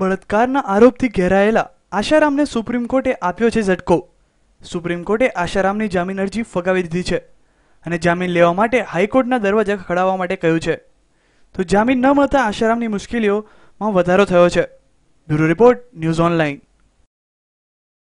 બળાત્કારના આરોપથી ઘેરાયેલા આશારામને સુપ્રીમ કોર્ટે આપ્યો છે ઝટકો સુપ્રીમ કોર્ટે આશારામની જામીન અરજી ફગાવી દીધી છે અને જામીન લેવા માટે હાઈકોર્ટના દરવાજા ખડાવવા માટે કહ્યું છે તો જામીન ન મળતા આશારામની મુશ્કેલીઓમાં વધારો થયો છે બ્યુરો રિપોર્ટ ન્યૂઝ ઓનલાઈન